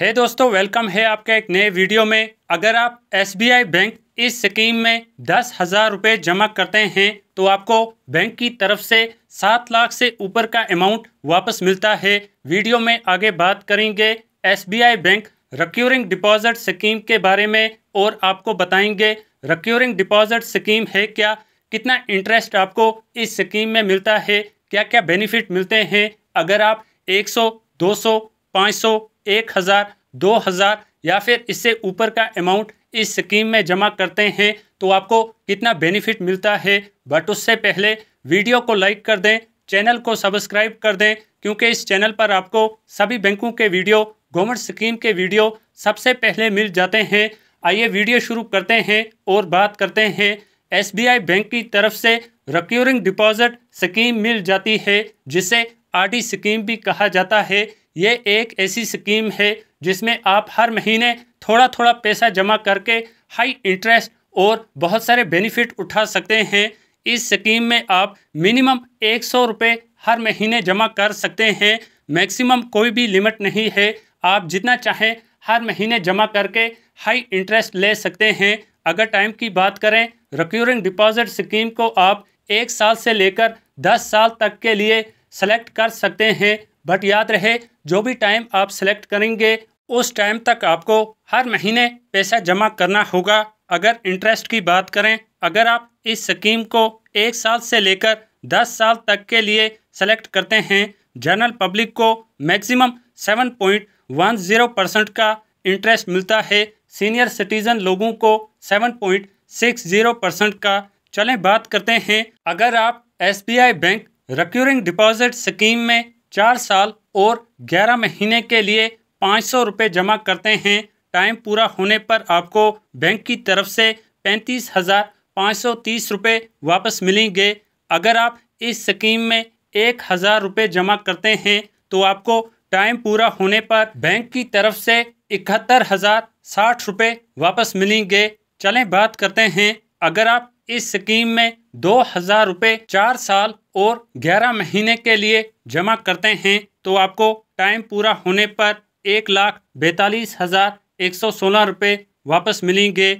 हे hey दोस्तों welcome है आपका एक नए वीडियो में अगर आप एस बैंक इस स्कीम में दस हज़ार रुपये जमा करते हैं तो आपको बैंक की तरफ से सात लाख से ऊपर का अमाउंट वापस मिलता है वीडियो में आगे बात करेंगे S bank recurring deposit scheme के बारे में और आपको बताएंगे रिक्योरिंग डिपॉजिट स्कीम है क्या कितना इंटरेस्ट आपको इस स्कीम में मिलता है क्या क्या बेनिफिट मिलते हैं अगर आप एक सौ दो सौ पाँच सौ एक हज़ार दो हज़ार या फिर इससे ऊपर का अमाउंट इस स्कीम में जमा करते हैं तो आपको कितना बेनिफिट मिलता है बट उससे पहले वीडियो को लाइक कर दें चैनल को सब्सक्राइब कर दें क्योंकि इस चैनल पर आपको सभी बैंकों के वीडियो गवर्नमेंट स्कीम के वीडियो सबसे पहले मिल जाते हैं आइए वीडियो शुरू करते हैं और बात करते हैं एसबीआई बैंक की तरफ से रिक्योरिंग डिपॉजिट स्कीम मिल जाती है जिसे आरडी स्कीम भी कहा जाता है ये एक ऐसी स्कीम है जिसमें आप हर महीने थोड़ा थोड़ा पैसा जमा करके हाई इंटरेस्ट और बहुत सारे बेनिफिट उठा सकते हैं इस स्कीम में आप मिनिमम एक सौ रुपये हर महीने जमा कर सकते हैं मैक्सिमम कोई भी लिमिट नहीं है आप जितना चाहें हर महीने जमा करके हाई इंटरेस्ट ले सकते हैं अगर टाइम की बात करें रिक्यूरिंग डिपॉजिट स्कीम को आप एक साल से लेकर दस साल तक के लिए सेलेक्ट कर सकते हैं बट याद रहे जो भी टाइम आप सेलेक्ट करेंगे उस टाइम तक आपको हर महीने पैसा जमा करना होगा अगर इंटरेस्ट की बात करें अगर आप इस स्कीम को एक साल से लेकर दस साल तक के लिए सेलेक्ट करते हैं जनरल पब्लिक को maximum seven point one zero percent का इंटरेस्ट मिलता है सीनियर सिटीज़न लोगों को seven point six zero percent का चलें बात करते हैं अगर आप S B I bank recurring deposit scheme में चार साल और ग्यारह महीने के लिए पाँच सौ रुपये जमा करते हैं टाइम पूरा होने पर आपको बैंक की तरफ से पैंतीस हज़ार पाँच सौ तीस रुपये वापस मिलेंगे अगर आप इस स्कीम में एक हज़ार रुपये जमा करते हैं तो आपको टाइम पूरा होने पर बैंक की तरफ से इकहत्तर हज़ार साठ रुपये वापस मिलेंगे चलें बात करते हैं अगर आप इस स्कीम में दो हजार रूपए चार साल और ग्यारह महीने के लिए जमा करते हैं तो आपको टाइम पूरा होने पर एक लाख बैतालीस हजार एक सौ सोलह रूपए वापस मिलेंगे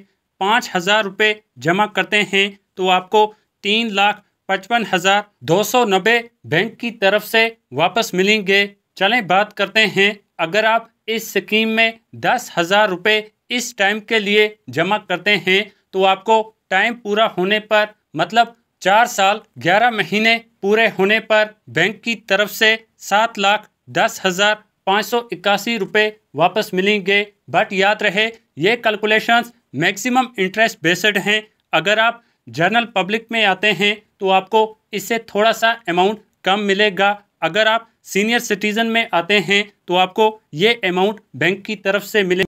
पाँच हजार रूपए जमा करते हैं तो आपको तीन लाख पचपन हजार दो सौ नब्बे बैंक की तरफ से वापस मिलेंगे चलें बात करते हैं अगर आप इस स्कीम में दस हजार रूपए इस टाइम के लिए जमा करते हैं तो आपको टाइम पूरा होने पर मतलब चार साल ग्यारह महीने पूरे होने पर बैंक की तरफ से सात लाख दस हज़ार पाँच सौ इक्यासी रुपये वापस मिलेंगे बट याद रहे ये कैलकुलेशंस मैक्सिमम इंटरेस्ट बेस्ड हैं अगर आप जनरल पब्लिक में आते हैं तो आपको इससे थोड़ा सा अमाउंट कम मिलेगा अगर आप सीनियर सिटीज़न में आते हैं तो आपको ये अमाउंट बैंक की तरफ से मिले